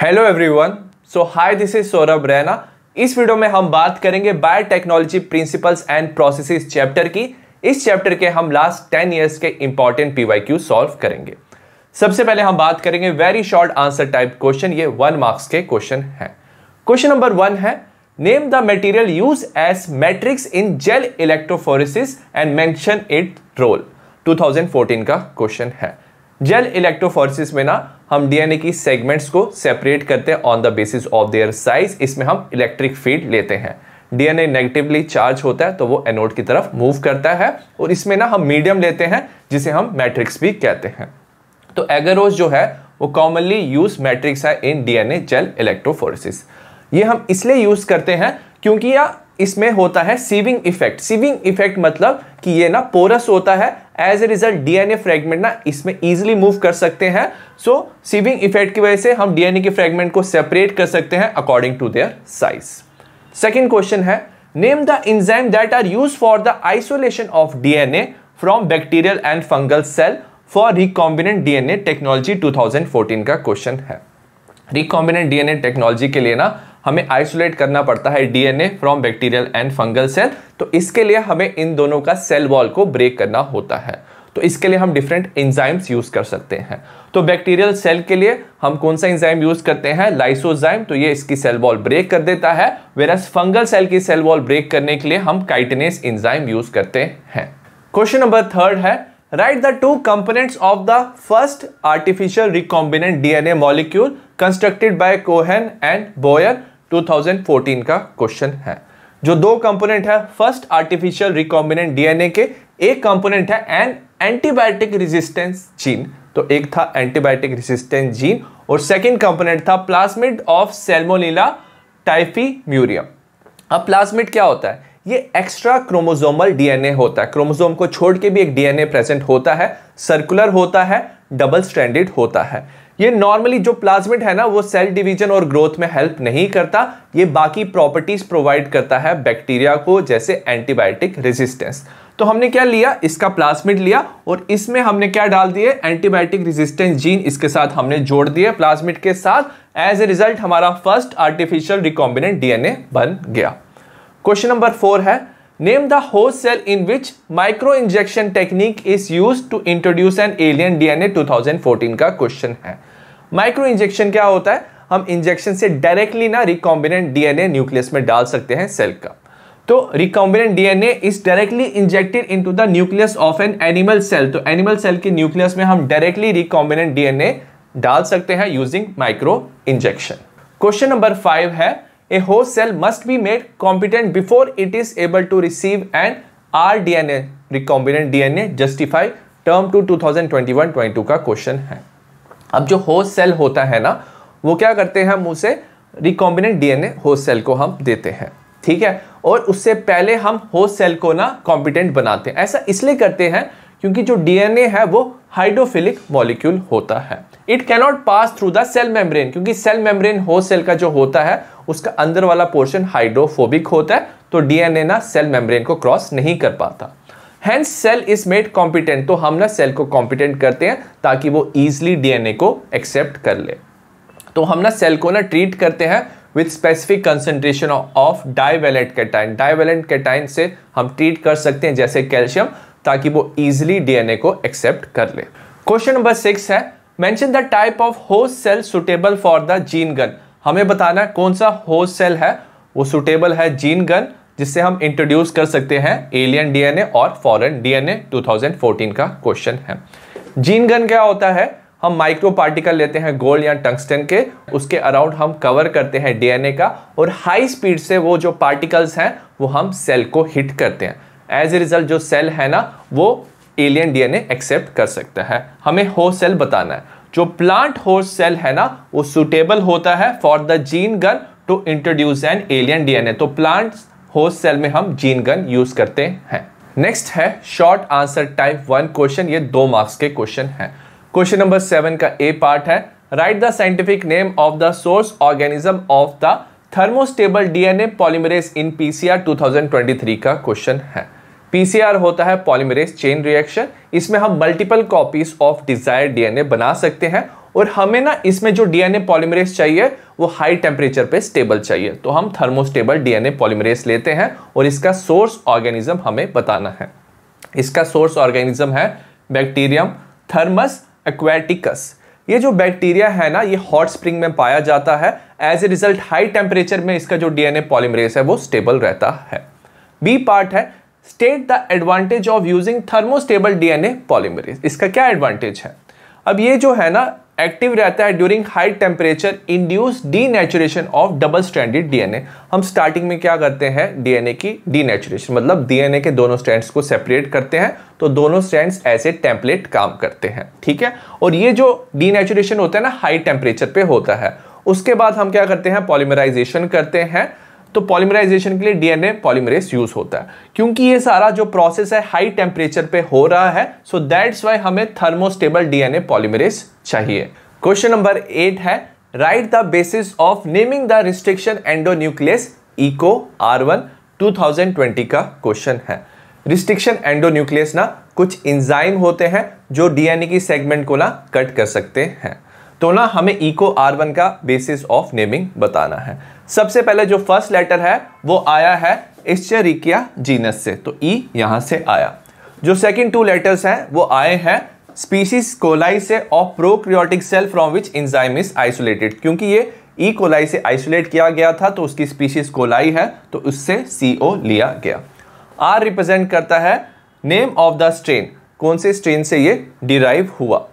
Hello everyone so hi this is Saurabh Raina इस video में हम बात करेंगे biotechnology principles and processes chapter की इस चैप्टर के हम लास्ट टेन ईयर्स के इंपॉर्टेंट पीवाईक्यू सॉल्व करेंगे सबसे पहले हम बात करेंगे very short answer type question ये वन मार्क्स के क्वेश्चन है क्वेश्चन नंबर वन है name the material use as matrix in gel electrophoresis and mention it role 2014 का क्वेश्चन है जेल इलेक्ट्रोफोरेसिस में ना हम डीएनए की सेगमेंट्स को सेपरेट करते हैं on the basis of their size इसमें हम इलेक्ट्रिक फील्ड लेते हैं डीएनए नेगेटिवली चार्ज होता है तो वो एनोड की तरफ मूव करता है और इसमें ना हम मीडियम लेते हैं जिसे हम मैट्रिक्स भी कहते हैं तो एगरोज जो है वो कॉमनली यूज मैट्रिक्स है इन डीएनए जेल इलेक्ट्रोफोरसिस ये हम इसलिए यूज करते हैं क्योंकि या इसमें होता है सीविंग इफेक्ट सीविंग इफेक्ट मतलब कि ये ना पोरस होता है as a result DNA fragment ना इसमें इजिली मूव कर सकते हैं सो सीविंग इफेक्ट की वजह से हम डीएनए के फ्रेगमेंट को सेपरेट कर सकते हैं according to their size second question है name the enzyme that are use for the isolation of DNA from bacterial and fungal cell for recombinant DNA technology 2014 का क्वेश्चन है रिकॉम्बिनेंट डीएनए टेक्नोलॉजी के लिए ना हमें आइसोलेट करना पड़ता है DNA from bacterial and fungal cell तो इसके लिए हमें इन दोनों का सेल वॉल को ब्रेक करना होता है तो इसके लिए हम डिफरेंट इंजाइम्स यूज़ कर सकते हैं तो बैक्टीरियल सेल के लिए हम कौन सा इंजाइम यूज़ करते हैं लाइसोजाइम तो ये इसकी सेल वॉल ब्रेक कर देता है वेरस फंगल सेल की सेल वॉल ब्रेक करने के लिए हम काइटनेस इंजाइम यूज़ करते हैं क्वेश्चन नंबर थर्ड है write the two components of the first artificial recombinant DNA molecule constructed by Cohen and Boyer 2014 का क्वेश्चन है जो दो कंपोनेंट है फर्स्ट आर्टिफिशियल रिकॉम्बिनेंट डीएनए के एक कंपोनेंट है एन एंटीबायोटिक रेजिस्टेंस जीन तो एक था एंटीबायोटिक रेजिस्टेंस जीन और सेकंड कंपोनेंट था plasmid of Salmonella typhimurium अब प्लाज्मिड क्या होता है ये एक्स्ट्रा क्रोमोजोमल डीएनए होता है क्रोमोजोम को छोड़ के भी एक डीएनए प्रेजेंट होता है सर्कुलर होता है डबल स्टैंडर्ड होता है ये नॉर्मली जो प्लाज्मिड है ना वो सेल डिवीजन और ग्रोथ में हेल्प नहीं करता ये बाकी प्रॉपर्टीज प्रोवाइड करता है बैक्टीरिया को जैसे एंटीबायोटिक रेजिस्टेंस तो हमने क्या लिया इसका प्लाज्मिड लिया और इसमें हमने क्या डाल दिए एंटीबायोटिक रेजिस्टेंस जीन इसके साथ हमने जोड़ दिए प्लाज्मिड के साथ एज ए रिजल्ट हमारा फर्स्ट आर्टिफिशियल रिकॉम्बिनेंट डीएनए बन गया क्वेश्चन नंबर फोर है the host cell in which micro injection technique is use to introduce an alien DNA 2014 का क्वेश्चन है माइक्रो इंजेक्शन क्या होता है हम इंजेक्शन से डायरेक्टली ना रिकॉम्बिनेंट डीएनए न्यूक्लियस में डाल सकते हैं सेल का तो recombinant DNA is directly injected into the nucleus of an animal cell तो एनिमल सेल के न्यूक्लियस में हम डायरेक्टली रिकॉम्बिनेंट डीएनए डाल सकते हैं using micro injection question number five है made competent before it is able to receive it R D N A an D N A justify term two twenty two का question है अब जो host cell होता है ना वो क्या करते हैं हम उसे रिकॉम्बिनेंट डीएनए होस्ट सेल को हम देते हैं ठीक है और उससे पहले हम होस्ट सेल को ना कॉम्पिटेंट बनाते हैं ऐसा इसलिए करते हैं क्योंकि जो डीएनए है वो हाइड्रोफिलिक मॉलिक्यूल होता है it cannot pass through the cell membrane क्योंकि सेल मेम्ब्रेन होस्ट सेल का जो होता है उसका अंदर वाला पोर्शन हाइड्रोफोबिक होता है तो डीएनए ना सेल मेम्ब्रेन को क्रॉस नहीं कर पाता hence cell is made competent तो हम ना सेल को कॉम्पिटेंट करते हैं ताकि वो ईजिली डीएनए को एक्सेप्ट कर ले तो हम ना सेल को ना ट्रीट करते हैं with specific concentration of divalent cation divalent cation से हम ट्रीट कर सकते हैं जैसे कैल्शियम ताकि वो ईजिली डीएनए को एक्सेप्ट कर ले क्वेश्चन नंबर सिक्स है mention the type of host cell suitable for the gene gun हमें बताना है कौन सा होस्ट सेल है वो सुटेबल है जीन गन जिससे हम इंट्रोड्यूस कर सकते हैं एलियन डीएनए और फॉरेन डीएनए 2014 का क्वेश्चन है जीन गन क्या होता है हम माइक्रो पार्टिकल लेते हैं गोल्ड या टंगस्टन के उसके अराउंड हम कवर करते हैं डीएनए का और हाई स्पीड से वो जो पार्टिकल्स हैं वो हम सेल को हिट करते हैं एज ए रिजल्ट जो सेल है ना वो एलियन डीएनए एक्सेप्ट कर सकता है हमें हो सेल बताना है जो प्लांट होस्ट सेल है ना वो सुटेबल होता है for the gene gun to introduce an alien DNA तो प्लांट होस्ट सेल में हम जीन गन यूज करते हैं नेक्स्ट है short answer type one question ये दो मार्क्स के क्वेश्चन है क्वेश्चन नंबर सेवन का ए पार्ट है write the scientific name of the source organism of the thermostable DNA polymerase in PCR 2023 का क्वेश्चन है पीसीआर होता है पॉलीमरेज चेन रिएक्शन इसमें हम multiple copies of desire DNA बना सकते हैं और हमें ना इसमें जो डीएनए पॉलीमरेज चाहिए वो हाई टेम्परेचर पे स्टेबल चाहिए तो हम थर्मोस्टेबल डीएनए पॉलीमरेज लेते हैं और इसका सोर्स ऑर्गेनिज्म हमें बताना है इसका सोर्स ऑर्गेनिज्म है बैक्टीरियम थर्मस एक्वेटिकस ये जो बैक्टीरिया है ना ये हॉट स्प्रिंग में पाया जाता है as a result high temperature में इसका जो डीएनए पॉलीमरेज है वो स्टेबल रहता है बी पार्ट है state the advantage of using thermostable DNA polymerase इसका क्या एडवांटेज है अब ये जो है ना एक्टिव रहता है during high temperature induce denaturation of double standard DNA हम स्टार्टिंग में क्या करते हैं डीएनए की डीनेचुरेशन मतलब डीएनए के दोनों स्ट्रैंड्स को सेपरेट करते हैं तो दोनों स्ट्रैंड्स ऐसे टेम्पलेट काम करते हैं ठीक है और ये जो डीनेचुरेशन होता है ना हाई टेम्परेचर पे होता है उसके बाद हम क्या करते हैं पॉलीमराइजेशन करते हैं तो पॉलीमराइजेशन के लिए डीएनए पॉलीमरेस यूज होता है क्योंकि ये सारा जो प्रोसेस है हाई टेम्परेचर पे हो रहा है सो दैट्स वाई हमें थर्मोस्टेबल डीएनए पॉलीमरेस चाहिए क्वेश्चन नंबर एट है write the basis of naming the restriction endonuclease Eco R one का क्वेश्चन है रिस्ट्रिक्शन एंडोन्यूक्लियस ना कुछ इंजाइम होते हैं जो डीएनए की सेगमेंट को ना कट कर सकते हैं तो ना हमें ई को आर वन का बेसिस ऑफ नेमिंग बताना है सबसे पहले जो फर्स्ट लेटर है वो आया है इश्चरिकिया जीनस से तो ई e यहाँ से आया जो सेकंड टू लेटर्स हैं वो आए हैं स्पीशीज कोलाई से और prokaryotic cell from which enzyme is isolated क्योंकि ये ई e. कोलाई से आइसोलेट किया गया था तो उसकी स्पीशीज कोलाई है तो उससे सी ओ लिया गया आर रिप्रेजेंट करता है नेम ऑफ द स्ट्रेन कौन से स्ट्रेन से ये डिराइव हुआ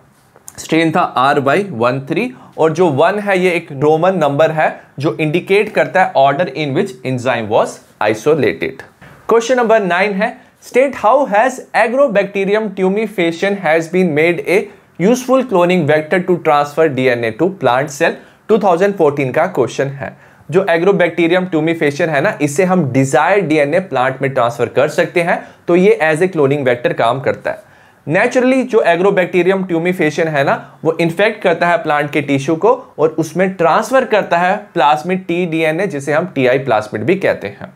स्ट्रेन था आर बाई वन थ्री और जो वन है ये एक रोमन नंबर है जो इंडिकेट करता है order in which enzyme was isolated question number nine है state how has agrobacterium a has been made to useful cloning vector to transfer dna to plant cell 2014 का question है जो agrobacterium ट्यूमिफेशन है ना इसे हम डिजायर डीएनए प्लांट में transfer कर सकते हैं तो ये एज ए क्लोनिंग वैक्टर काम करता है नेचुरली जो एग्रोबैक्टीरियम ट्यूमिफेशन है ना वो इन्फेक्ट करता है प्लांट के टिश्यू को और उसमें ट्रांसफर करता है प्लाज्मिड टी डीएनए जिसे हम टी आई प्लाज्मिड भी कहते हैं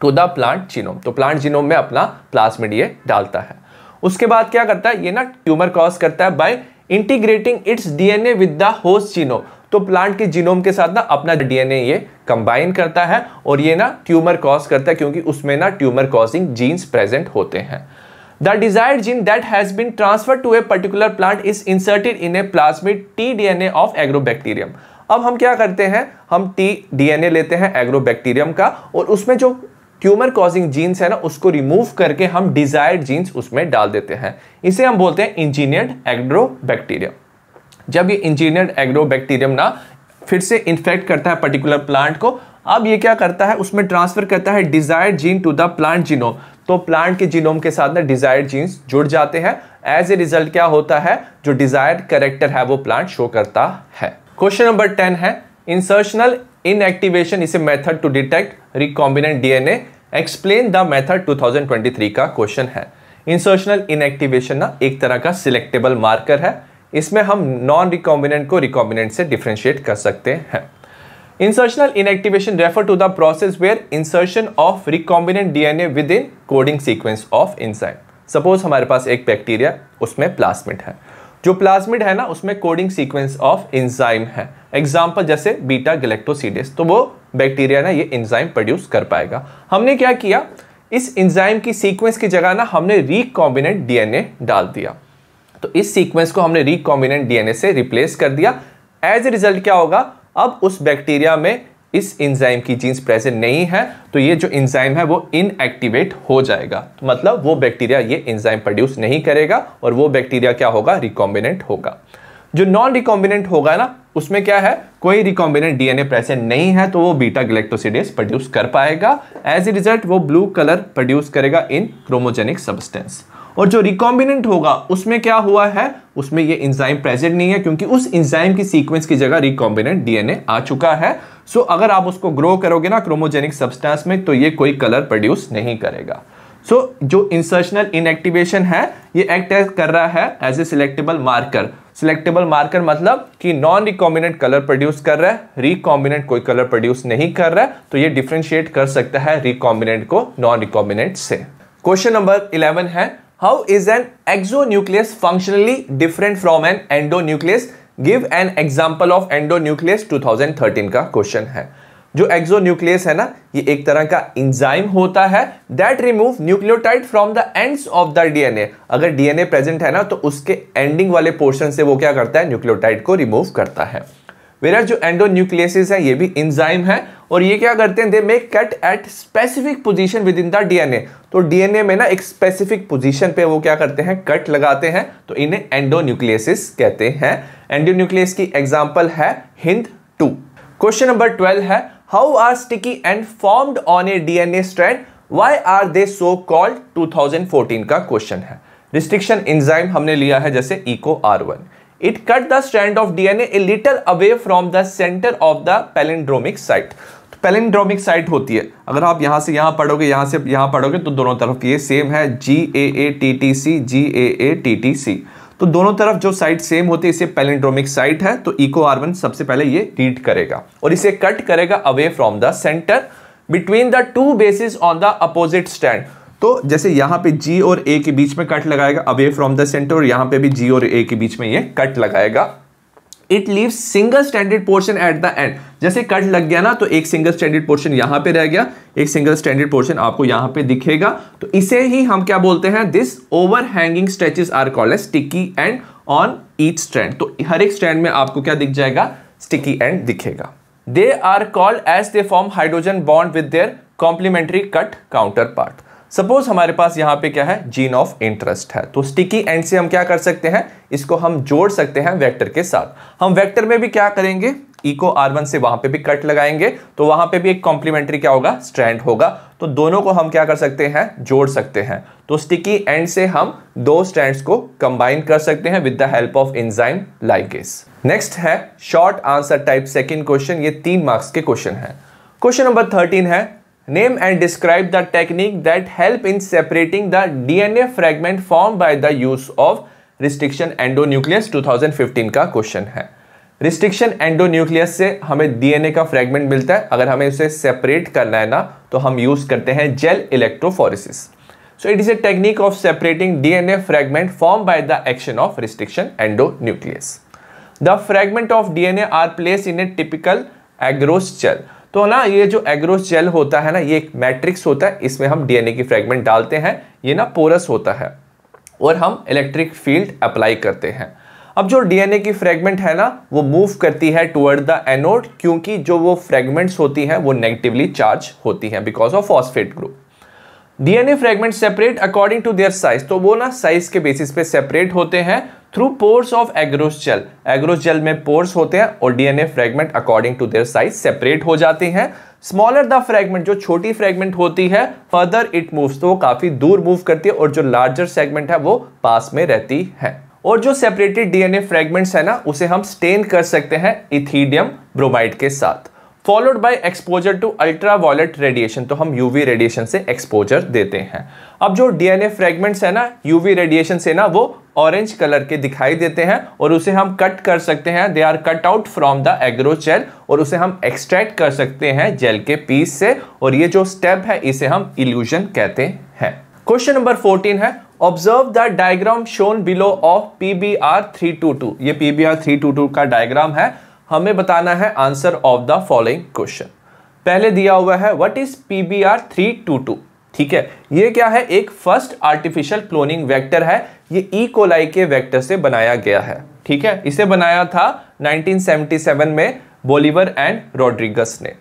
टू द प्लांट जीनोम तो प्लांट जीनोम में अपना प्लाज्मिड ये डालता है उसके बाद क्या करता है ये ना ट्यूमर कॉज करता है by integrating its DNA with the host genome तो प्लांट के जीनोम के साथ ना अपना डीएनए ये कंबाइन करता है और ये ना ट्यूमर कॉज करता है क्योंकि उसमें ना ट्यूमर कॉजिंग जीन्स प्रेजेंट होते हैं The desired gene that has been transferred to a particular plant is inserted in a plasmid tDNA of agrobacterium. अब हम क्या करते हैं हम टी डीएनए लेते हैं एग्रोबैक्टीरियम का और उसमें जो ट्यूमर कॉजिंग जीन्स है ना उसको रिमूव करके हम डिजायर्ड जीन्स उसमें डाल देते हैं इसे हम बोलते हैं इंजीनियर्ड एग्रोबैक्टीरियम जब ये इंजीनियर्ड एग्रोबैक्टीरियम ना फिर से इन्फेक्ट करता है पर्टिकुलर प्लांट को अब ये क्या करता है उसमें ट्रांसफर करता है desired gene to the plant genome तो प्लांट के जीनोम के साथ ना डिजायर जीन्स जुड़ जाते हैं एज ए रिजल्ट क्या होता है जो डिजायर्ड करेक्टर है वो प्लांट शो करता है क्वेश्चन नंबर टेन है इंसर्शनल इनएक्टिवेशन इसे method to detect recombinant DNA explain the method 2023 का क्वेश्चन है इंसर्शनल इनएक्टिवेशन ना एक तरह का सिलेक्टेबल मार्कर है इसमें हम नॉन रिकॉम्बिनेंट को रिकॉम्बिनेंट से डिफ्रेंशिएट कर सकते हैं insertional Insertional inactivation refer to the process where insertion of recombinant within coding sequence of enzyme. Suppose हमारे पास एक बैक्टीरिया उसमें प्लास्मिड है जो प्लाज्मिड है ना उसमें कोडिंग सीक्वेंस ऑफ इंजाइम है एग्जाम्पल जैसे बीटा गलेक्टोसीडिस तो वो बैक्टीरिया ना ये इंजाइम प्रोड्यूस कर पाएगा हमने क्या किया इस इंजाइम की सीक्वेंस की जगह ना हमने रिकॉम्बिनेंट ए डाल दिया तो इस सीक्वेंस को हमने रिकॉम्बिनेंट ए से रिप्लेस कर दिया एज ए रिजल्ट क्या होगा अब उस बैक्टीरिया में इस इंजाइम की जीन्स प्रेजेंट नहीं है तो ये जो इंजाइम है वो इनएक्टिवेट हो जाएगा तो मतलब वो बैक्टीरिया ये इंजाइम प्रोड्यूस नहीं करेगा और वो बैक्टीरिया क्या होगा रिकॉम्बिनेंट होगा जो नॉन रिकॉम्बिनेंट होगा ना उसमें क्या है कोई रिकॉम्बिनेंट डीएनए प्रेजेंट नहीं है तो वो बीटा गलेक्टोसिडेस प्रोड्यूस कर पाएगा एज ए रिजल्ट वो ब्लू कलर प्रोड्यूस करेगा इन क्रोमोजेनिक सब्सटेंस और जो रिकॉम्बिनेंट होगा उसमें क्या हुआ है उसमें ये इंजाइम प्रेजेंट नहीं है क्योंकि उस इंजाइम की सीक्वेंस की जगह रिकॉम्बिनेंट डीएनए आ चुका है सो so, अगर आप उसको ग्रो करोगे ना क्रोमोजेनिक सब्सटेंस में तो ये कोई कलर प्रोड्यूस नहीं करेगा सो so, जो इंसर्शनल इनएक्टिवेशन है ये एक्ट कर रहा है as a selectable marker selectable marker मतलब कि नॉन रिकॉम्बिनेंट कलर प्रोड्यूस कर रहा है रिकॉम्बिनेंट कोई कलर प्रोड्यूस नहीं कर रहा है तो ये डिफ्रेंशिएट कर सकता है रिकॉम्बिनेंट को नॉन रिकॉम्बिनेंट से क्वेश्चन नंबर इलेवन है an exonuclease functionally different from an endonuclease give an example of thousand thirteen का क्वेश्चन है जो न्यूक्लियस है ना ये एक तरह का इंजाइम होता है that remove nucleotide from the end of the DNA अगर डीएनए प्रेजेंट है ना तो उसके एंडिंग वाले पोर्शन से वो क्या करता है न्यूक्लियोटाइड को रिमूव करता है वेरा जो न्यूक्लियस है ये भी इंजाइम है और ये क्या करते हैं they make cut at specific position within the DNA तो डीएनए में ना एक स्पेसिफिक पोजीशन पे वो क्या करते हैं कट लगाते हैं तो इन्हें एंडोन्यूक्लियसिस कहते हैं एंडोन्यूक्लियस की एग्जाम्पल है Hind two question number twelve है how are sticky end formed on a DNA strand why are they so called 2014 का क्वेश्चन है रिस्ट्रिक्शन इंजाइम हमने लिया है जैसे Eco R one it cut the strand of DNA a little away from the centre of the palindromic site palindromic site होती है अगर आप यहाँ से यहाँ पढ़ोगे यहाँ से यहाँ पढ़ोगे तो दोनों तरफ ये सेम है G A A T T C G A A T T C तो दोनों तरफ जो साइट सेम होती है इसे पेलिंड्रोमिक साइट है तो इको आर्बन सबसे पहले ये रीड करेगा और इसे कट करेगा away from the centre between the two bases on the opposite strand तो जैसे यहाँ पे जी और ए के बीच में कट लगाएगा अवे फ्रॉम द सेंटर और यहाँ पे भी जी और ए के बीच में ये कट लगाएगा it leave single stranded portion at the end जैसे कट लग गया ना तो एक सिंगल स्टैंडर्ड पोर्शन यहां पे रह गया एक सिंगल स्टैंडर्ड पोर्शन आपको यहां पे दिखेगा तो इसे ही हम क्या बोलते हैं this overhanging stretches are called as sticky end on each strand तो हर एक स्ट्रैंड में आपको क्या दिख जाएगा स्टिकी एंड दिखेगा they are called as they form hydrogen bond with their complementary cut counterpart suppose हमारे पास यहाँ पे क्या है जीन ऑफ इंटरेस्ट है तो स्टिकी एंड से हम क्या कर सकते हैं इसको हम जोड़ सकते हैं वेक्टर के साथ हम वेक्टर में भी क्या करेंगे इको आर वन से वहां पे भी कट लगाएंगे तो वहां पे भी एक कॉम्प्लीमेंट्री क्या होगा स्ट्रैंड होगा तो दोनों को हम क्या कर सकते हैं जोड़ सकते हैं तो स्टिकी एंड से हम दो स्ट्रैंड्स को कंबाइन कर सकते हैं with the help of enzyme ligase next है short answer type second question ये तीन मार्क्स के क्वेश्चन है क्वेश्चन नंबर थर्टीन है name and describe the technique that help in separating the DNA fragment formed by the use of restriction thousand 2015 का question है restriction endonuclease से हमें DNA का फ्रेगमेंट मिलता है अगर हमें उसे सेपरेट करना है ना तो हम यूज करते हैं gel electrophoresis so it is a technique of separating DNA fragment form by the action of restriction endonuclease the fragment of DNA are place in a typical agarose gel तो ना ये जो एग्रोस जेल होता है ना ये एक matrix होता है इसमें हम डीएनए की फ्रेगमेंट डालते हैं ये ना पोरस होता है और हम इलेक्ट्रिक फील्ड अप्लाई करते हैं अब जो डीएनए की फ्रेगमेंट है ना वो मूव करती है टुवर्ड द एनोड क्योंकि जो वो फ्रेगमेंट्स होती हैं वो नेगेटिवली चार्ज होती हैं because of phosphate group DNA fragment separate according to their size तो वो ना साइज के बेसिस पे सेपरेट होते हैं through pores of agarose gel agarose gel में पोर्स होते हैं और DNA fragment according to their size separate हो जाते हैं स्मॉलर द फ्रेगमेंट जो छोटी फ्रेगमेंट होती है फर्दर इट मूव तो वो काफ़ी दूर मूव करती है और जो लार्जर सेगमेंट है वो पास में रहती है और जो सेपरेटेड डीएनए फ्रेगमेंट्स है ना उसे हम स्टेन कर सकते हैं इथीडियम ब्रोमाइड के साथ followed by exposure to ultra radiation तो हम यूवी रेडिएशन से एक्सपोजर देते हैं अब जो डीएनए फ्रेगमेंट्स है ना यूवी रेडिएशन से ना वो ऑरेंज कलर के दिखाई देते हैं और उसे हम कट कर सकते हैं they are cut out from the gel और उसे हम एक्सट्रैक्ट कर सकते हैं जेल के पीस से और ये जो स्टेप है इसे हम इल्यूजन कहते हैं क्वेश्चन नंबर फोर्टीन है observe the diagram shown below of P B R three two two ये P B R three two two का डायग्राम है हमें बताना है answer of the following question पहले दिया हुआ है what is P B R three two two ठीक है ये क्या है एक फर्स्ट आर्टिफिशियल क्लोनिंग वेक्टर है ये ई e कोलाई के वेक्टर से बनाया गया है ठीक है इसे बनाया था 1977 में बोलीवर एंड रोड्रिगस ने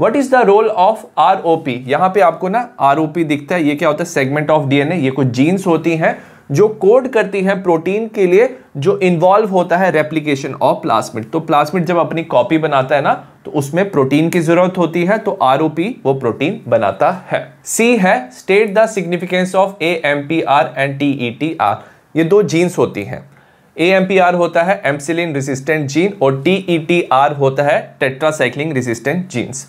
what is the role of R O P यहां पर आपको ना आर ओ पी दिखता है ये क्या होता है सेगमेंट ऑफ डीएनए ये कुछ जीन्स होती हैं जो कोड करती है प्रोटीन के लिए जो इन्वॉल्व होता है रेप्लीकेशन ऑफ प्लास्मिड तो प्लास्मिड जब अपनी कॉपी बनाता है ना तो उसमें प्रोटीन की जरूरत होती है तो आर वो प्रोटीन बनाता है सी है state the significance of A M P R and T E T R ये दो जीन्स होती हैं ए एम पी आर होता है एम्सिलिन रेजिस्टेंट जीन और टी ई टी आर होता है टेट्रासाइक्लिंग रेजिस्टेंट जीन्स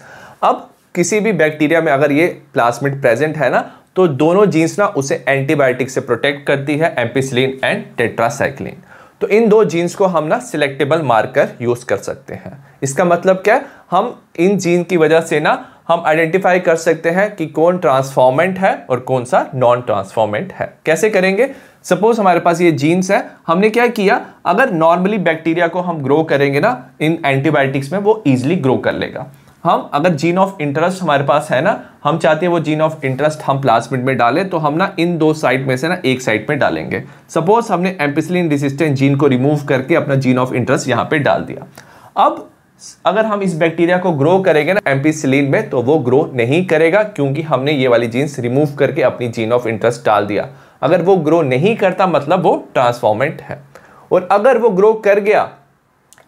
अब किसी भी बैक्टीरिया में अगर ये प्लास्मिड प्रेजेंट है ना तो दोनों जीन्स ना उसे एंटीबायोटिक से प्रोटेक्ट करती है एम्पीसिलीन एंड टेट्रासाइक्लिन तो इन दो जीन्स को हम ना सिलेक्टेबल मार्कर यूज़ कर सकते हैं इसका मतलब क्या हम इन जीन की वजह से ना हम आइडेंटिफाई कर सकते हैं कि कौन ट्रांसफॉर्मेंट है और कौन सा नॉन ट्रांसफॉर्मेंट है कैसे करेंगे सपोज हमारे पास ये जीन्स है हमने क्या किया अगर नॉर्मली बैक्टीरिया को हम ग्रो करेंगे ना इन एंटीबायोटिक्स में वो ईजिली ग्रो कर लेगा हम अगर जीन ऑफ इंटरेस्ट हमारे पास है ना हम चाहते हैं वो जीन ऑफ इंटरेस्ट हम प्लास्मिड में डालें तो हम ना इन दो साइड में से ना एक साइड में डालेंगे सपोज हमने एम्पिसलिन रिसिस्टेंट जीन को रिमूव करके अपना जीन ऑफ इंटरेस्ट यहाँ पे डाल दिया अब अगर हम इस बैक्टीरिया को ग्रो करेंगे ना एम्पिसिलिन में तो वो ग्रो नहीं करेगा क्योंकि हमने ये वाली जीन्स रिमूव करके अपनी जीन ऑफ इंटरेस्ट डाल दिया अगर वो ग्रो नहीं करता मतलब वो ट्रांसफॉर्मेंट है और अगर वो ग्रो कर गया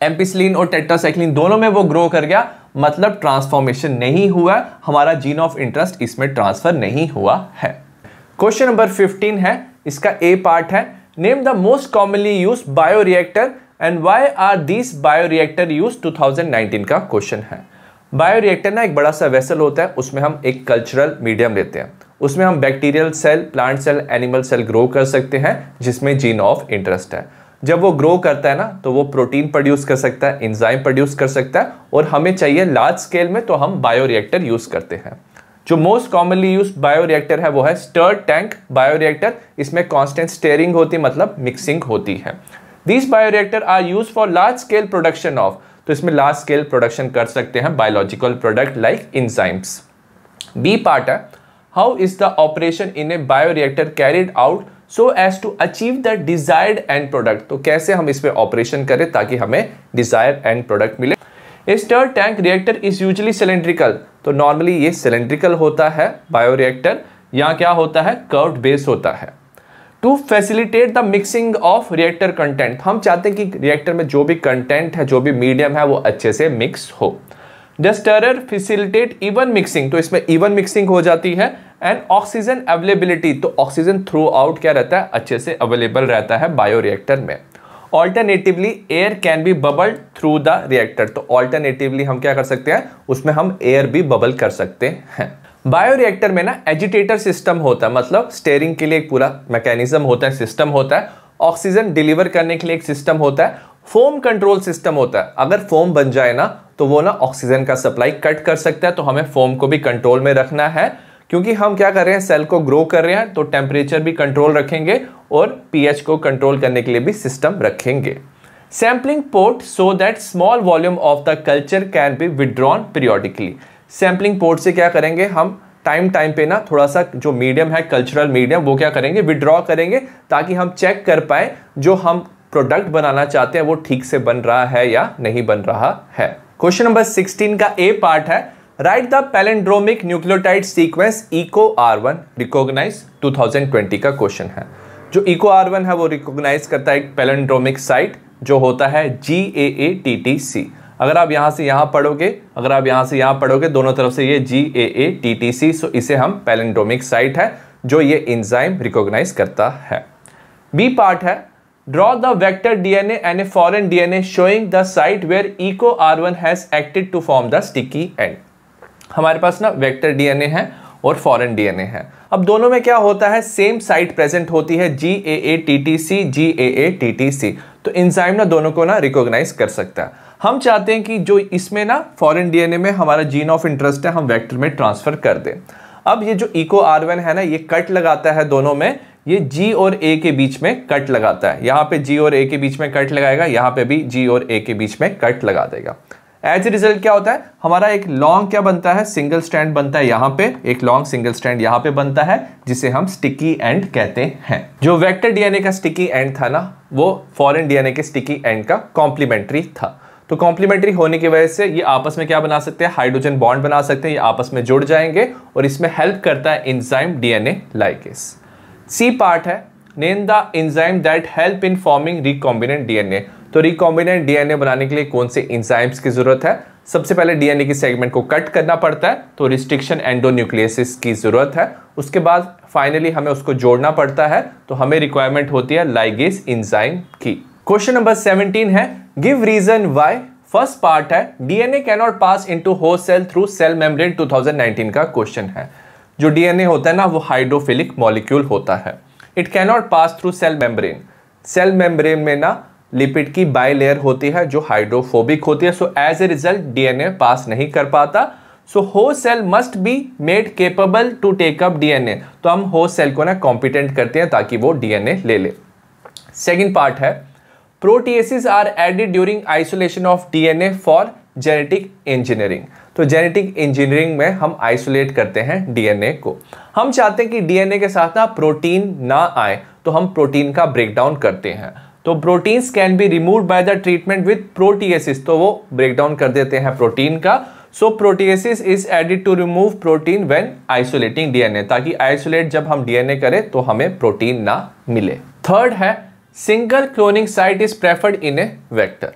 एम्पिसलिन और टेट्रासाइक्लिन दोनों में वो ग्रो कर गया मतलब ट्रांसफॉर्मेशन नहीं हुआ हमारा जीन ऑफ इंटरेस्ट इसमें ट्रांसफर नहीं हुआ है क्वेश्चन नंबर 15 है इसका ए पार्ट है name the most commonly use bioreactor and why are bio bioreactor use 2019 का क्वेश्चन है बायोरिएक्टर ना एक बड़ा सा वेसल होता है उसमें हम एक कल्चरल मीडियम लेते हैं उसमें हम bacterial cell plant cell animal cell grow कर सकते हैं जिसमें जीन ऑफ इंटरेस्ट है जब वो ग्रो करता है ना तो वो प्रोटीन प्रोड्यूस कर सकता है इंजाइम प्रोड्यूस कर सकता है और हमें चाहिए लार्ज स्केल में तो हम बायोरिएक्टर यूज करते हैं जो मोस्ट कॉमनली यूज बायोरिएक्टर है वो है स्टर टैंक बायोरिएक्टर इसमें कॉन्स्टेंट स्टेयरिंग होती मतलब मिक्सिंग होती है these bioreactor are use for large scale production of तो इसमें लार्ज स्केल प्रोडक्शन कर सकते हैं biological product like enzymes B part है how is the operation in a bioreactor carried out so as to achieve the desired end product तो कैसे हम इस पर ऑपरेशन करें ताकि हमें डिजायर एंड प्रोडक्ट मिले stir tank reactor is usually cylindrical तो नॉर्मली ये सिलेंड्रिकल होता है बायो रिएक्टर यहाँ क्या होता है कर्व बेस होता है to facilitate the mixing of reactor content हम चाहते हैं कि रिएक्टर में जो भी कंटेंट है जो भी मीडियम है वो अच्छे से मिक्स हो the stir facilitate even mixing तो इसमें इवन मिक्सिंग हो जाती है एंड ऑक्सीजन अवेलेबिलिटी तो ऑक्सीजन थ्रू आउट क्या रहता है अच्छे से अवेलेबल रहता है बायोरिएक्टर में alternatively air can be bubble through the reactor तो ऑल्टरनेटिवली हम क्या कर सकते हैं उसमें हम एयर भी बबल कर सकते हैं बायोरिएक्टर में ना एजिटेटर सिस्टम होता है मतलब स्टेयरिंग के लिए एक पूरा मैकेनिज्म होता है सिस्टम होता है ऑक्सीजन डिलीवर करने के लिए एक सिस्टम होता है फोम कंट्रोल सिस्टम होता है अगर फोम बन जाए ना तो वो ना ऑक्सीजन का सप्लाई कट कर सकता है तो हमें फोम को भी कंट्रोल में रखना है क्योंकि हम क्या कर रहे हैं सेल को ग्रो कर रहे हैं तो टेम्परेचर भी कंट्रोल रखेंगे और पीएच को कंट्रोल करने के लिए भी सिस्टम रखेंगे sampling port so that small volume of the culture can be withdrawn periodically sampling port से क्या करेंगे हम टाइम टाइम पे ना थोड़ा सा जो मीडियम है कल्चरल मीडियम वो क्या करेंगे विड्रॉ करेंगे ताकि हम चेक कर पाए जो हम प्रोडक्ट बनाना चाहते हैं वो ठीक से बन रहा है या नहीं बन रहा है क्वेश्चन नंबर सिक्सटीन का ए पार्ट है write the palindromic nucleotide sequence Eco R one recognise two का क्वेश्चन है जो इको आर वन है वो रिकोगनाइज करता है एक पैलेंड्रोमिक साइट जो होता है G A A T T सी अगर आप यहाँ से यहाँ पढ़ोगे अगर आप यहाँ से यहाँ पढ़ोगे दोनों तरफ से ये जी ए ए टी टी सी सो इसे हम पैलेंड्रोमिक साइट है जो ये इंजाइम रिकोगनाइज करता है बी पार्ट है draw the vector DNA and a D N A showing the site where Eco R one has acted to form the sticky end हमारे पास ना वेक्टर डीएनए है और फॉरेन डीएनए है अब दोनों में क्या होता है सेम साइट प्रेजेंट होती है G A A T T C G A A T T C तो इंजाइम ना दोनों को ना रिकॉग्नाइज कर सकता है हम चाहते हैं कि जो इसमें ना फॉरेन डीएनए में हमारा जीन ऑफ इंटरेस्ट है हम वेक्टर में ट्रांसफर कर दें अब ये जो इको आर वन है ना ये कट लगाता है दोनों में ये जी और ए के बीच में कट लगाता है यहाँ पे जी और ए के बीच में कट लगाएगा यहाँ पे भी जी और ए के बीच में कट लगा देगा एज ए रिजल्ट क्या होता है हमारा एक लॉन्ग क्या बनता है सिंगल स्टैंड बनता है यहां पे एक लॉन्ग सिंगल स्टैंड यहां पे बनता है जिसे हम स्टिकी एंड कहते हैं जो वेक्टर डीएनए का स्टिकी एंड था ना वो फॉरेन डीएनए के स्टिकी एंड का कॉम्प्लीमेंट्री था तो कॉम्प्लीमेंट्री होने की वजह से ये आपस में क्या बना सकते हैं हाइड्रोजन बॉन्ड बना सकते हैं ये आपस में जुड़ जाएंगे और इसमें हेल्प करता है enzyme DNA ligase C part है name the enzyme that help in forming recombinant DNA तो रिकॉम्बिनेंट डीएनए बनाने के लिए कौन से इंजाइम्स की जरूरत है सबसे पहले डीएनए की सेगमेंट को कट करना पड़ता है तो रिस्ट्रिक्शन एंडोन्यूक्लियसिस की जरूरत है उसके बाद फाइनली हमें उसको जोड़ना पड़ता है तो हमें रिक्वायरमेंट होती है लाइगेस इंजाइम की क्वेश्चन नंबर सेवनटीन है give reason why first part है DNA cannot pass into whole cell through cell membrane 2019 का क्वेश्चन है जो डीएनए होता है ना वो हाइड्रोफिलिक मॉलिक्यूल होता है it not pass through cell membrane cell membrane में ना लिपिड की बाई लेयर होती है जो हाइड्रोफोबिक होती है so as a result DNA pass नहीं कर पाता सो हो cell must be made capable to take up DNA तो हम हो सेल को ना कॉम्पिटेंट करते हैं ताकि वो डीएनए ले ले सेकेंड पार्ट है proteases are added during isolation of DNA for genetic engineering तो जेनेटिक इंजीनियरिंग में हम आइसोलेट करते हैं डीएनए को हम चाहते हैं कि डीएनए के साथ ना प्रोटीन ना आए तो हम प्रोटीन का ब्रेकडाउन करते हैं तो proteins can be remove by the treatment with proteases तो वो ब्रेक डाउन कर देते हैं प्रोटीन का so proteases is added to remove protein when isolating DNA ताकि आइसोलेट जब हम डीएनए करें तो हमें प्रोटीन ना मिले थर्ड है single cloning site is preferred in a vector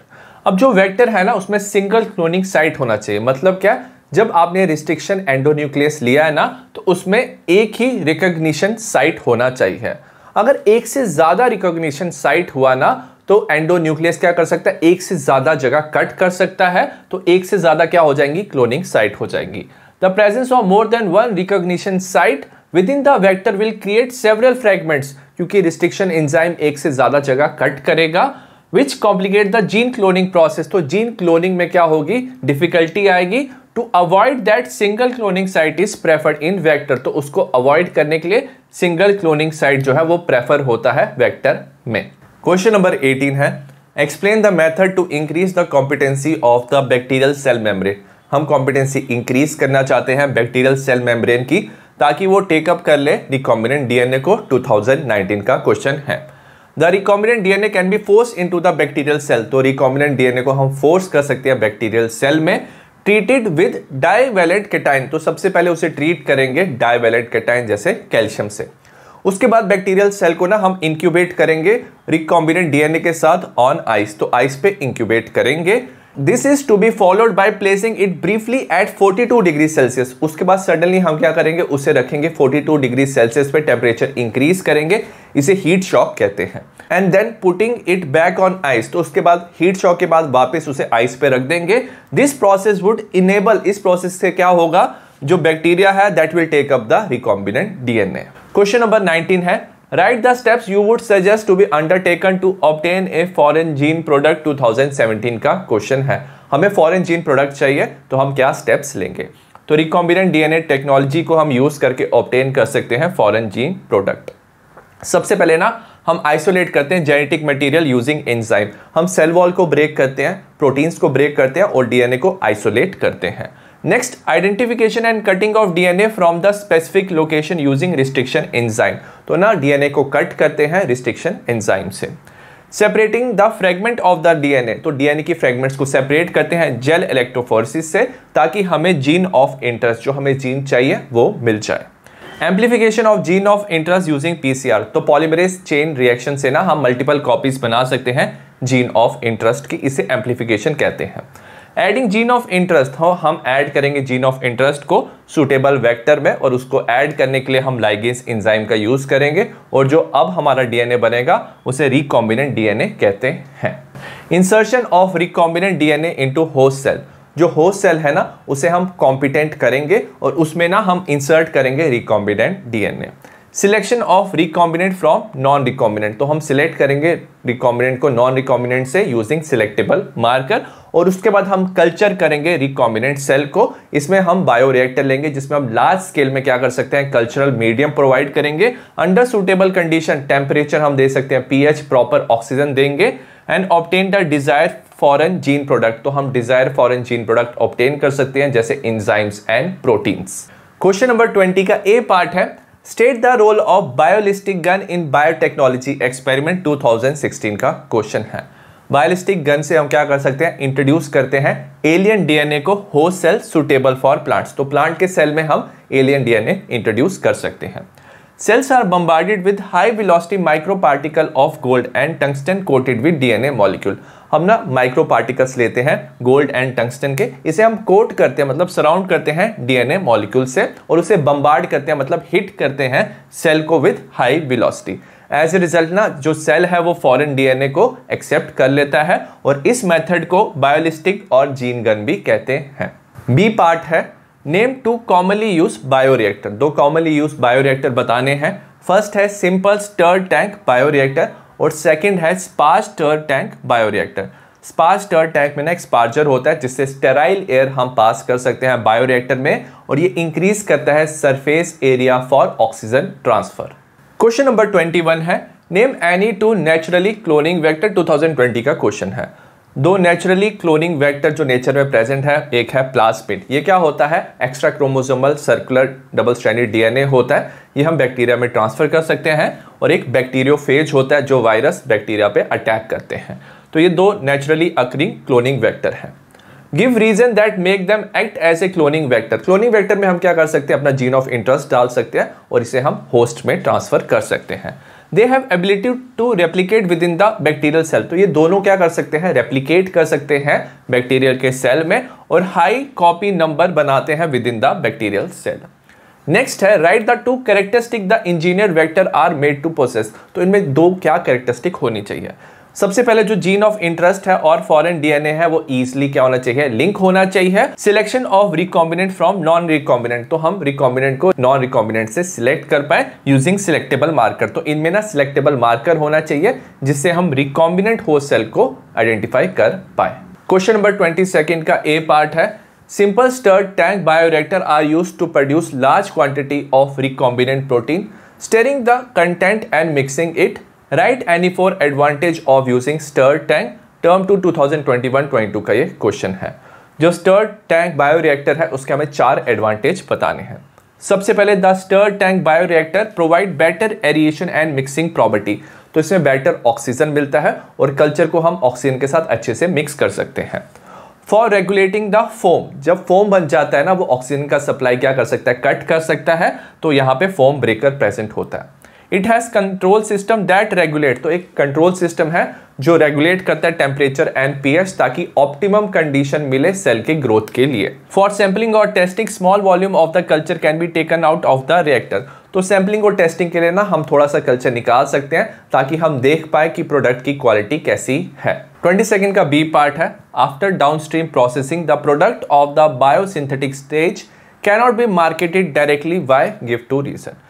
अब जो वेक्टर है ना उसमें सिंगल क्लोनिंग साइट होना चाहिए मतलब क्या जब आपने रिस्ट्रिक्शन एंडोन्यूक्लियस लिया है ना तो उसमें एक ही रिकग्निशन साइट होना चाहिए अगर एक से ज़्यादा रिकॉग्निशन साइट हुआ ना तो न्यूक्लियस क्या कर सकता है एक से ज़्यादा जगह कट कर सकता है तो एक से ज़्यादा क्या हो जाएंगी क्लोनिंग साइट हो जाएंगी the presence of more than one recognition site within the vector will create several fragments क्योंकि रिस्ट्रिक्शन एंजाइम एक से ज़्यादा जगह कट करेगा which complicate the gene cloning process तो जीन क्लोनिंग में क्या होगी डिफिकल्टी आएगी to avoid that single cloning site is preferred in vector तो उसको अवॉइड करने के लिए सिंगल क्लोनिंग साइट जो है वो प्रेफर होता है वेक्टर में क्वेश्चन नंबर 18 है explain the method to increase the competency of the bacterial cell membrane हम कॉम्पिटेंसी इंक्रीज करना चाहते हैं बैक्टीरियल सेल मेम्ब्रेन की ताकि वो टेकअप कर ले रिकॉम्बिनेंट डीएनए को 2019 का क्वेश्चन है the recombinant DNA can be force to the bacterial cell तो रिकॉम्बिनेंट डीएनए को हम फोर्स कर सकते हैं बैक्टीरियल सेल में ट्रीटेड विद डायवेलेट केटाइन तो सबसे पहले उसे ट्रीट करेंगे डायवेलेट केटाइन जैसे कैल्शियम से उसके बाद बैक्टीरियल सेल को ना हम इंक्यूबेट करेंगे रिकॉम्बिनेंट डीएनए के साथ ऑन आइस तो आइस पे इंक्यूबेट करेंगे this is to be followed by placing it briefly at 42 degree Celsius उसके बाद सडनली हम क्या करेंगे उसे रखेंगे 42 डिग्री सेल्सियस पे टेम्परेचर इंक्रीज करेंगे इसे हीट शॉक कहते हैं and then putting it back on ice तो उसके बाद हीट शॉक के बाद वापस उसे आइस पे रख देंगे दिस प्रोसेस वुड इनेबल इस प्रोसेस से क्या होगा जो बैक्टीरिया है that will take up the recombinant DNA question number 19 है write the steps you would suggest to be undertaken to obtain a foreign gene product 2017 का क्वेश्चन है हमें फॉरेन जीन प्रोडक्ट चाहिए तो हम क्या स्टेप्स लेंगे तो रिकॉम्बिनेंट डीएनए टेक्नोलॉजी को हम यूज करके ऑप्टेन कर सकते हैं फॉरेन जीन प्रोडक्ट सबसे पहले ना हम आइसोलेट करते हैं जेनेटिक मटेरियल यूजिंग एंजाइम हम सेल वॉल को ब्रेक करते हैं प्रोटीन्स को ब्रेक करते हैं और डीएनए को आइसोलेट करते हैं next identification and cutting of DNA from the specific location using restriction enzyme तो ना डीएनए को कट करते हैं रिस्ट्रिक्शन एंजाइम से separating the fragment of the DNA तो डीएनए की फ्रेगमेंट्स को सेपरेट करते हैं जेल इलेक्ट्रोफोरसिस से ताकि हमें जीन ऑफ इंटरेस्ट जो हमें जीन चाहिए वो मिल जाए amplification of gene of interest using PCR तो पॉलीमरेज चेन रिएक्शन से ना हम मल्टीपल कॉपीज बना सकते हैं जीन ऑफ इंटरेस्ट की इसे एम्प्लीफिकेशन कहते हैं एडिंग जीन ऑफ इंटरेस्ट हो हम ऐड करेंगे जीन ऑफ इंटरेस्ट को सुटेबल वेक्टर में और उसको ऐड करने के लिए हम लाइगेंस इंजाइम का यूज़ करेंगे और जो अब हमारा डीएनए बनेगा उसे रिकॉम्बिनेंट डीएनए कहते हैं insertion of recombinant DNA into host cell जो होस्ट सेल है ना उसे हम कॉम्पिटेंट करेंगे और उसमें ना हम इंसर्ट करेंगे recombinant DNA selection of recombinant from non recombinant तो हम सिलेक्ट करेंगे रिकॉम्बिनेंट को नॉन रिकॉम्बिनेंट से यूजिंग सिलेक्टेबल मार्कर और उसके बाद हम कल्चर करेंगे रिकॉम्बिनेंट सेल को इसमें हम बायो रिएक्टर लेंगे जिसमें हम लार्ज स्केल में क्या कर सकते हैं कल्चरल मीडियम प्रोवाइड करेंगे अंडर सुटेबल कंडीशन टेम्परेचर हम दे सकते हैं पीएच प्रॉपर ऑक्सीजन देंगे and obtain the desire foreign gene product तो हम desire foreign gene product obtain कर सकते हैं जैसे enzymes and proteins question number twenty का ए पार्ट है state the role of biolistic gun in biotechnology experiment 2016 का क्वेश्चन है बायोलिस्टिक गन से हम क्या कर सकते हैं इंट्रोड्यूस करते हैं एलियन डीएनए को हो सेल सुटेबल फॉर प्लांट्स तो प्लांट के सेल में हम एलियन डीएनए इंट्रोड्यूस कर सकते हैं are bombarded with high high micro particle of gold and tungsten coated with DNA molecule हम ना माइक्रो पार्टिकल्स लेते हैं गोल्ड एंड टंगस्टन के इसे हम कोट करते हैं मतलब सराउंड करते हैं डीएनए मॉलिक्यूल से और उसे बम्बार्ड करते हैं मतलब हिट करते हैं सेल को with high velocity as a result ना जो सेल है वो फॉरेन डीएनए को एक्सेप्ट कर लेता है और इस मेथड को बायोलिस्टिक और जीन गन भी कहते हैं बी पार्ट है name two commonly use bioreactor दो कॉमनली यूज बायोरिएक्टर बताने हैं फर्स्ट है सिंपल स्टर टैंक बायोरिएक्टर और सेकेंड है sparged tank bioreactor sparged tank में ना एक स्पार्जर होता है जिससे स्टेराइल एयर हम पास कर सकते हैं बायोरिएक्टर में और ये इंक्रीज करता है surface area for oxygen transfer question number 21 है name any two naturally cloning vector 2020 का क्वेश्चन है दो नेचुरली क्लोनिंग वेक्टर जो नेचर में प्रेजेंट है एक है प्लास्मिड ये क्या होता है extra chromosomal circular double standard DNA होता है ये हम बैक्टीरिया में ट्रांसफर कर सकते हैं और एक बैक्टीरियोफेज होता है जो वायरस बैक्टीरिया पे अटैक करते हैं तो ये दो नेचुरली अक्रिंग क्लोनिंग वैक्टर है give reason that make them act as a cloning vector cloning vector में हम क्या कर सकते हैं अपना जीन ऑफ इंटरेस्ट डाल सकते हैं और इसे हम होस्ट में ट्रांसफर कर सकते हैं they have ability to replicate within the bacterial cell तो ये दोनों क्या कर सकते हैं रेप्लीकेट कर सकते हैं बैक्टीरियल के सेल में और हाई कॉपी नंबर बनाते हैं within the bacterial cell next है write the two characteristic the engineer vector are made to process तो इनमें दो क्या कैरेक्टरिस्टिक होनी चाहिए सबसे पहले जो जीन ऑफ इंटरेस्ट है और फॉरेन डीएनए है वो इजिली क्या होना चाहिए लिंक होना चाहिए selection of recombinant from non recombinant तो हम रिकॉम्बिनेंट को नॉन रिकॉम्बिनेंट से सिलेक्ट कर पाए यूजिंग सिलेक्टेबल मार्कर तो इनमें ना सिलेक्टेबल मार्कर होना चाहिए जिससे हम रिकॉम्बिनेंट हो सेल को आइडेंटिफाई कर पाए क्वेश्चन नंबर ट्वेंटी सेकेंड का ए पार्ट है simple stirred tank bioreactor are use to produce large quantity of recombinant protein stirring the content and mixing it write any four advantage of using stir tank term two 2021-22 का ये question है जो stir tank reactor है उसके हमें चार advantage बताने हैं सबसे पहले the stir tank bioreactor provide better aeration and mixing property तो इसमें बेटर ऑक्सीजन मिलता है और कल्चर को हम ऑक्सीजन के साथ अच्छे से मिक्स कर सकते हैं फॉर रेगुलेटिंग द फोम जब फोम बन जाता है ना वो ऑक्सीजन का सप्लाई क्या कर सकता है कट कर सकता है तो यहाँ पे फोम ब्रेकर प्रेजेंट होता है it has control system that regulate तो एक कंट्रोल सिस्टम है जो रेगुलेट करता है टेम्परेचर एंड पीएच ताकि ऑप्टिमम कंडीशन मिले सेल के ग्रोथ के लिए फॉर सैम्पलिंग तो और testing small volume of the culture can be taken out of the reactor तो सैम्पलिंग और टेस्टिंग के लिए ना हम थोड़ा सा कल्चर निकाल सकते हैं ताकि हम देख पाए कि प्रोडक्ट की क्वालिटी कैसी है ट्वेंटी सेकेंड का बी पार्ट है after downstream processing the product of the biosynthetic stage cannot be marketed directly by गिफ्ट टू रीजन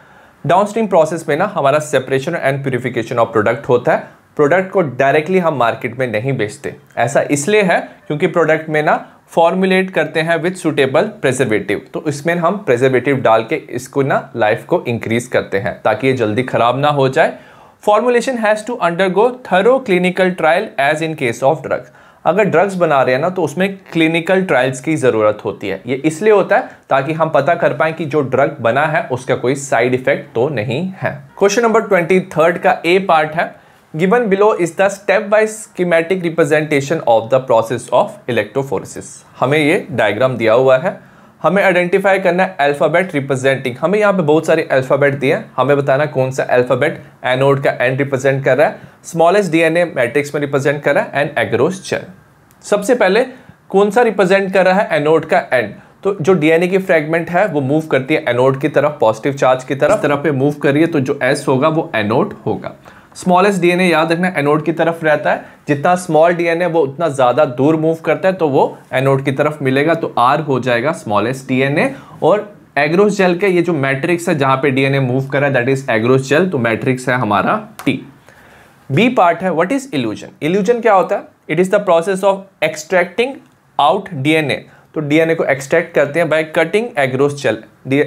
डाउनस्ट्रीम प्रोसेस में ना हमारा separation and purification of product होता है प्रोडक्ट को डायरेक्टली हम मार्केट में नहीं बेचते ऐसा इसलिए है क्योंकि प्रोडक्ट में ना फॉर्मुलेट करते हैं विथ सुटेबल प्रेजर्वेटिव तो इसमें हम प्रेजर्वेटिव डाल के इसको ना लाइफ को इंक्रीज करते हैं ताकि ये जल्दी ख़राब ना हो जाए formulation has to undergo thorough clinical trial as in case of drugs अगर ड्रग्स बना रहे हैं ना तो उसमें क्लिनिकल ट्रायल्स की ज़रूरत होती है ये इसलिए होता है ताकि हम पता कर पाए कि जो ड्रग बना है उसका कोई साइड इफेक्ट तो नहीं है क्वेश्चन नंबर ट्वेंटी थर्ड का ए पार्ट है given below is the step by schematic representation of the process of electrophoresis हमें ये डायग्राम दिया हुआ है हमें आइडेंटिफाई करना है अल्फ़ाबेट रिप्रेजेंटिंग हमें यहाँ पे बहुत सारे अल्फ़ाबेट दिए हैं हमें बताना कौन सा अल्फ़ाबेट एनोड का एंड रिप्रेजेंट कर रहा है स्मॉलेस्ट डीएनए मैट्रिक्स में रिप्रेजेंट कर रहा है एंड एग्रोस चेन सबसे पहले कौन सा रिप्रेजेंट कर रहा है एनोड का एंड तो जो डीएनए की फ्रेगमेंट है वो मूव करती है एनोड की तरफ पॉजिटिव चार्ज की तरफ तरफ पे मूव करिए तो जो एस होगा वो एनोड होगा स्मॉलेस्ट डीएनए याद रखना एनोड की तरफ रहता है जितना स्मॉल डीएनए वो उतना ज़्यादा दूर मूव करता है तो वो एनोड की तरफ मिलेगा तो आर हो जाएगा स्मॉलेस्ट डीएनए और एग्रोस जेल के ये जो मैट्रिक्स है जहां पे डीएनए मूव करा दैट इज एग्रोस जेल तो मैट्रिक्स है हमारा टी बी पार्ट है व्हाट इज इल्यूजन इल्यूजन क्या होता है it is the process of extracting out DNA तो डीएनए को एक्सट्रैक्ट करते हैं by cutting agarose gel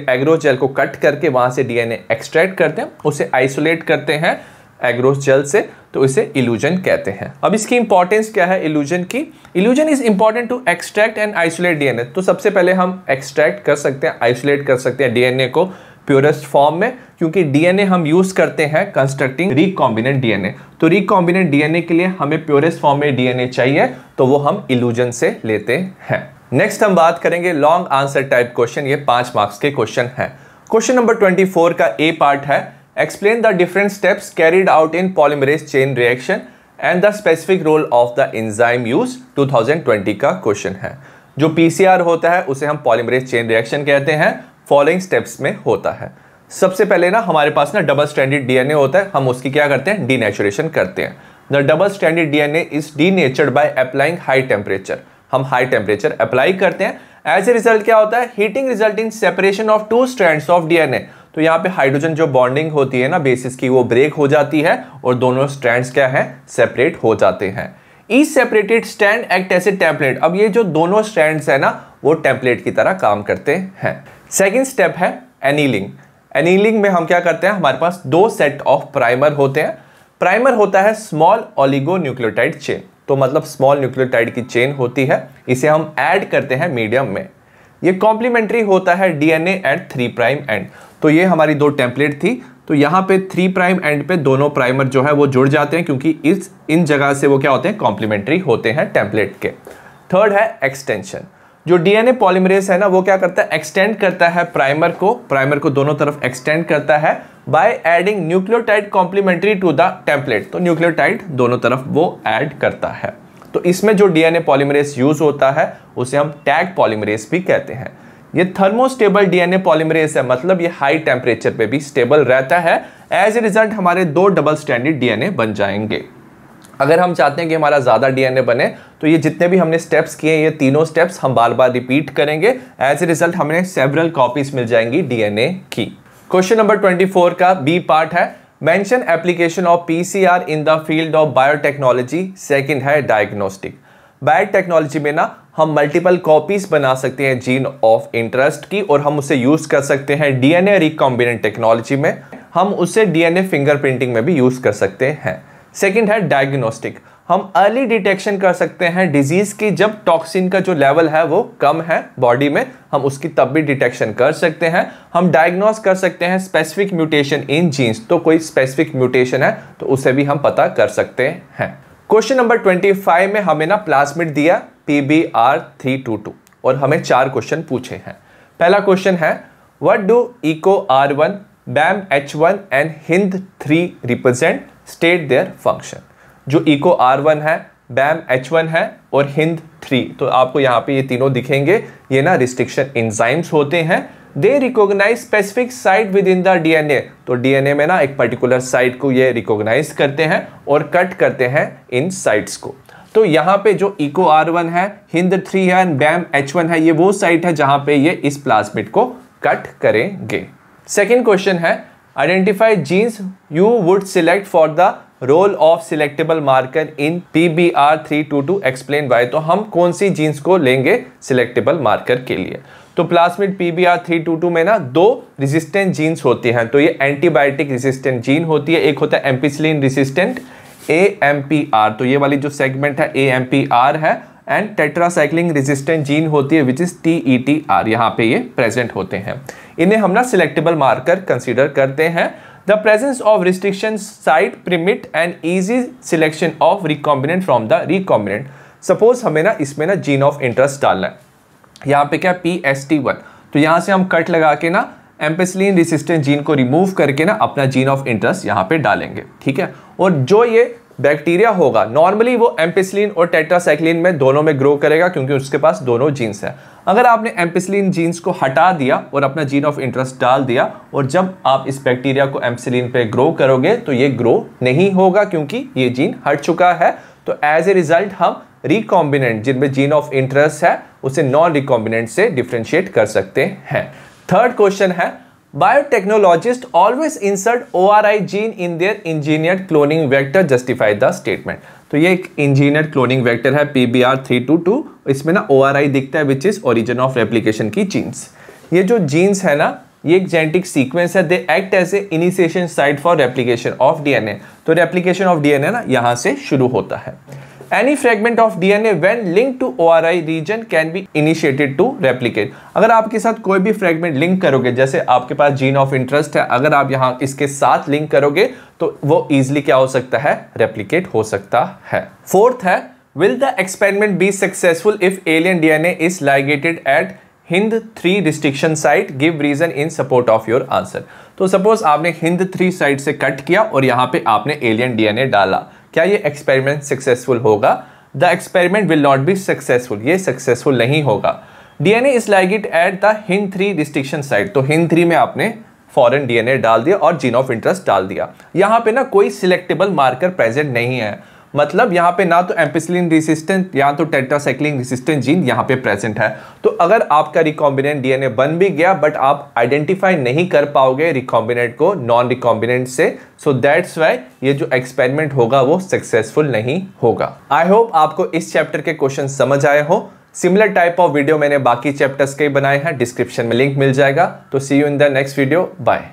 agarose gel को कट करके वहां से डीएनए एक्सट्रैक्ट करते हैं उसे आइसोलेट करते हैं एग्रोस जल से तो इसे इल्यूजन कहते हैं अब इसकी इंपॉर्टेंस क्या है इल्यूजन की elution is important to extract and isolate DNA तो सबसे पहले हम एक्सट्रैक्ट कर सकते हैं आइसोलेट कर सकते हैं डीएनए को प्योरेस्ट फॉर्म में क्योंकि डीएनए हम यूज करते हैं कंस्ट्रक्टिंग रिकॉम्बिनेंट डीएनए तो रिकॉम्बिनेंट डीएनए के लिए हमें प्योरेस्ट फॉर्म में डीएनए चाहिए तो वो हम इल्यूजन से लेते हैं नेक्स्ट हम बात करेंगे लॉन्ग आंसर टाइप क्वेश्चन ये पांच मार्क्स के क्वेश्चन है क्वेश्चन नंबर ट्वेंटी फोर का ए पार्ट है explain the different steps carried out in polymerase chain reaction and the specific role of the enzyme use 2020 का क्वेश्चन है जो PCR होता है उसे हम पॉलीमरेज चेन रिएक्शन कहते हैं फॉलोइंग स्टेप्स में होता है सबसे पहले ना हमारे पास ना डबल स्टैंडर्ड डीएनए होता है हम उसकी क्या करते हैं डीनेचुरेशन करते हैं the double standard a is nature by applying high temperature हम हाई टेम्परेचर अप्लाई करते हैं एज ए रिजल्ट क्या होता है heating result in separation of two stand of D N A तो यहाँ पे हाइड्रोजन जो बॉन्डिंग होती है ना बेसिस की वो ब्रेक हो जाती है और दोनों स्ट्रैंड्स क्या है सेपरेट हो जाते हैं ई separated stand act as a template अब ये जो दोनों स्टैंड्स है ना वो टेम्पलेट की तरह काम करते हैं सेकेंड स्टेप है एनीलिंग एनीलिंग में हम क्या करते हैं हमारे पास दो सेट ऑफ प्राइमर होते हैं प्राइमर होता है स्मॉल ऑलिगो न्यूक्लियोटाइड चेन तो मतलब स्मॉल न्यूक्लियोटाइड की चेन होती है इसे हम ऐड करते हैं मीडियम में ये कॉम्प्लीमेंट्री होता है DNA at three prime end तो ये हमारी दो टेम्पलेट थी तो यहाँ पे थ्री प्राइम एंड पे दोनों प्राइमर जो है वो जुड़ जाते हैं क्योंकि इस इन जगह से वो क्या होते हैं कॉम्प्लीमेंट्री होते हैं टेम्पलेट के थर्ड है एक्सटेंशन जो डीएनए पॉलीमरेज है ना वो क्या करता है एक्सटेंड करता है प्राइमर को प्राइमर को दोनों तरफ एक्सटेंड करता है by adding nucleotide complementary to the template तो न्यूक्लियोटाइड दोनों तरफ वो ऐड करता है तो इसमें जो डीएनए पॉलीमरेज यूज होता है उसे हम टैग पॉलीमरेज भी कहते हैं ये थर्मोस्टेबल डीएनए पॉलीमरेज है मतलब ये हाई टेम्परेचर पे भी स्टेबल रहता है एज ए रिजल्ट हमारे दो डबल स्टैंडर्ड डीएनए बन जाएंगे अगर हम चाहते हैं कि हमारा ज़्यादा डीएनए बने तो ये जितने भी हमने स्टेप्स किए ये तीनों स्टेप्स हम बार बार रिपीट करेंगे एज ए रिजल्ट हमें सेवरल कॉपीज मिल जाएंगी डीएनए की क्वेश्चन नंबर ट्वेंटी फोर का बी पार्ट है mention application of PCR in the field of biotechnology second है डायग्नोस्टिक बायो टेक्नोलॉजी में ना हम मल्टीपल कॉपीज बना सकते हैं जीन ऑफ इंटरेस्ट की और हम उसे यूज कर सकते हैं डीएनए रिकॉम्बिनेंट टेक्नोलॉजी में हम उसे डीएनए फिंगरप्रिंटिंग में भी यूज कर सकते हैं सेकंड है डायग्नोस्टिक हम अर्ली डिटेक्शन कर सकते हैं डिजीज की जब टॉक्सिन का जो लेवल है वो कम है बॉडी में हम उसकी तब भी डिटेक्शन कर सकते हैं हम डायग्नोस कर सकते हैं स्पेसिफिक म्यूटेशन इन जीन्स तो कोई स्पेसिफिक म्यूटेशन है तो उसे भी हम पता कर सकते हैं क्वेश्चन नंबर 25 में हमें ना प्लाज्मिड दिया P B R three two two और हमें चार क्वेश्चन पूछे हैं पहला क्वेश्चन है what do eco R one Bam H one and Hind three represent state their function जो इको आर वन है बैम एच वन है और हिंद थ्री तो आपको यहाँ पे ये तीनों दिखेंगे ये ना रिस्ट्रिक्शन इंजाइम्स होते हैं they recognise specific site within the DNA तो डीएनए में ना एक पर्टिकुलर साइट को ये रिकोगनाइज करते हैं और कट करते हैं इन साइट्स को तो यहाँ पे जो इको आर वन है हिंद थ्री है एंड बैम एच वन है ये वो साइट है जहाँ पे ये इस प्लाज्मिड को कट करेंगे सेकेंड क्वेश्चन है identify genes you would select for the role of selectable marker in P B R three two two explain by तो हम कौन सी जीन्स को लेंगे सिलेक्टेबल मार्कर के लिए तो plasmid PBR three two two में ना दो रेजिस्टेंट जीन्स होते हैं तो ये एंटीबायोटिक रेजिस्टेंट जीन होती है एक होता है ampicillin resistant A M P R तो ये वाली जो सेगमेंट है ए एम पी आर है एंड टेट्रासाइक्लिंग रेजिस्टेंट जीन होती है which is T E T R यहाँ पे ये प्रेजेंट होते हैं इन्हें हम ना सिलेक्टेबल मार्कर कंसिडर करते हैं the presence of restriction site permit and easy selection of recombinant from the recombinant suppose हमें ना इसमें ना जीन ऑफ इंटरेस्ट डालना है यहाँ पे क्या पी एस टी वन तो यहाँ से हम कट लगा के ना एम्पेसलिन रिसिस्टेंट जीन को रिमूव करके ना अपना जीन ऑफ इंटरेस्ट यहाँ पे डालेंगे ठीक है और जो ये बैक्टीरिया होगा नॉर्मली वो एम्पिसलिन और टेट्रासाइक्लिन में दोनों में ग्रो करेगा क्योंकि उसके पास दोनों जीन्स हैं अगर आपने एम्पेसलिन जीन्स को हटा दिया और अपना जीन ऑफ इंटरेस्ट डाल दिया और जब आप इस बैक्टीरिया को एम्पिसलिन पे ग्रो करोगे तो ये ग्रो नहीं होगा क्योंकि ये जीन हट चुका है तो एज ए रिजल्ट हम रिकॉम्बिनेंट जिनमें जीन ऑफ इंटरेस्ट है उसे नॉन रिकॉम्बिनेंट से डिफ्रेंशिएट कर सकते हैं थर्ड क्वेश्चन है biotechnologist always insert O R I gene in their engineer cloning vector justify the statement तो ये एक इंजीनियर क्लोनिंग वैक्टर है P B R three two two इसमें ना ओ आर आई दिखता है which is origin of application की genes ये जो जीन्स है ना ये एक जेनेटिक सीक्वेंस है they act as a initiation site for replication of D N A तो replication of D N A ना यहाँ से शुरू होता है any fragment of DNA when link to ORI region can be initiated to replicate. अगर आपके साथ कोई भी फ्रेगमेंट लिंक करोगे जैसे आपके पास जीन ऑफ इंटरेस्ट है अगर आप यहाँ इसके साथ लिंक करोगे तो वो इजिली क्या हो सकता है रेप्लीकेट हो सकता है फोर्थ है will the experiment be successful if alien DNA is ligated at Hind three restriction site give reason in support of your answer तो सपोज आपने हिंद थ्री साइट से कट किया और यहाँ पे आपने एलियन डीएनए डाला क्या ये एक्सपेरिमेंट सक्सेसफुल होगा the experiment will not be successful ये सक्सेसफुल नहीं होगा DNA is like it at the Hind three restriction site तो हिंद थ्री में आपने एन डीएनए डाल दिया और जीन ऑफ इंटरेस्ट डाल दिया यहाँ पे ना कोई सिलेक्टेबल मार्कर प्रेजेंट नहीं है मतलब यहाँ पे ना तो एम्पिसिन रेसिस्टेंट या तो टेट्रासाइक्लिन रेसिस्टेंट जीन यहाँ पे प्रेजेंट है तो अगर आपका रिकॉम्बिनेंट डीएनए बन भी गया बट आप आइडेंटिफाई नहीं कर पाओगे रिकॉम्बिनेंट को नॉन रिकॉम्बिनेंट से सो दैट्स वाई ये जो एक्सपेरिमेंट होगा वो सक्सेसफुल नहीं होगा आई होप आपको इस चैप्टर के क्वेश्चन समझ आए हो सिमिलर टाइप ऑफ वीडियो मैंने बाकी चैप्टर्स के बनाए हैं डिस्क्रिप्शन में लिंक मिल जाएगा तो see you in the next video bye